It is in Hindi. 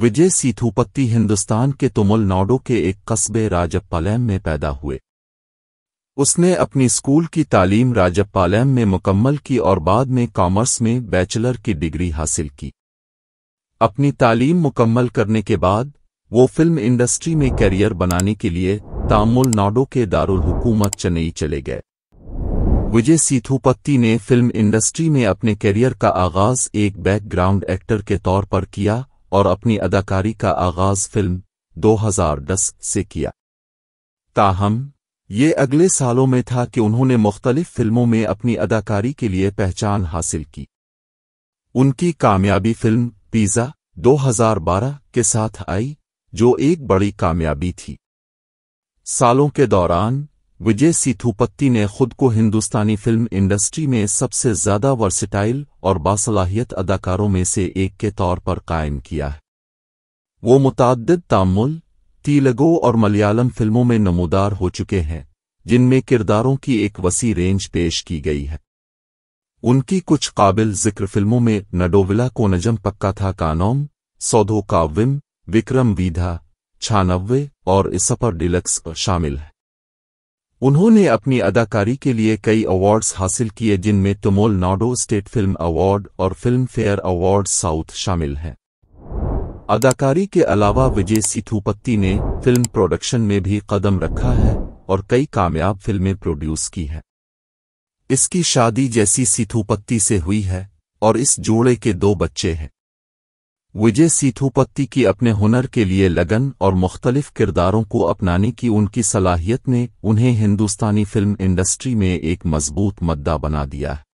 विजय सीथुपत्ति हिंदुस्तान के तुमुल नाडो के एक कस्बे राजपालैम में पैदा हुए उसने अपनी स्कूल की तालीम राजपालैम में मुकम्मल की और बाद में कॉमर्स में बैचलर की डिग्री हासिल की अपनी तालीम मुकम्मल करने के बाद वो फिल्म इंडस्ट्री में करियर बनाने के लिए तामुल नाडो के दारुल हुकूमत चेन्नई चले गए विजय सीथुपत्ति ने फिल्म इंडस्ट्री में अपने करियर का आगाज एक बैकग्राउंड एक्टर के तौर पर किया और अपनी अदाकारी का आगाज फिल्म 2010 से किया ताहम ये अगले सालों में था कि उन्होंने मुख्तलिफ फिल्मों में अपनी अदाकारी के लिए पहचान हासिल की उनकी कामयाबी फिल्म पिज़ा 2012 के साथ आई जो एक बड़ी कामयाबी थी सालों के दौरान विजय सीथुपत्ती ने खुद को हिंदुस्तानी फिल्म इंडस्ट्री में सबसे ज्यादा वर्सिटाइल और बासलाहियत अदाकारों में से एक के तौर पर कायम किया है वो मुतद तामुल तीलगो और मलयालम फिल्मों में नमोदार हो चुके हैं जिनमें किरदारों की एक वसी रेंज पेश की गई है उनकी कुछ काबिल जिक्र फिल्मों में नडोविला को नजम पक्का था कानोम सौधो काविम विक्रम वीधा छानवे और इसपर डिलक्स शामिल है उन्होंने अपनी अदाकारी के लिए कई अवार्ड्स हासिल किए जिनमें Tamil Nadu state film award और फिल्म फेयर अवार्ड साउथ शामिल हैं अदाकारी के अलावा विजय सिथुपत्ति ने फिल्म प्रोडक्शन में भी कदम रखा है और कई कामयाब फिल्में प्रोड्यूस की हैं इसकी शादी जैसी सिथुपत्ति से हुई है और इस जोड़े के दो बच्चे हैं विजय सीथोपत्ति की अपने हुनर के लिए लगन और मुख्तलिफ किरदारों को अपनाने की उनकी सलाहियत ने उन्हें हिंदुस्तानी फिल्म इंडस्ट्री में एक मजबूत मद्दा बना दिया है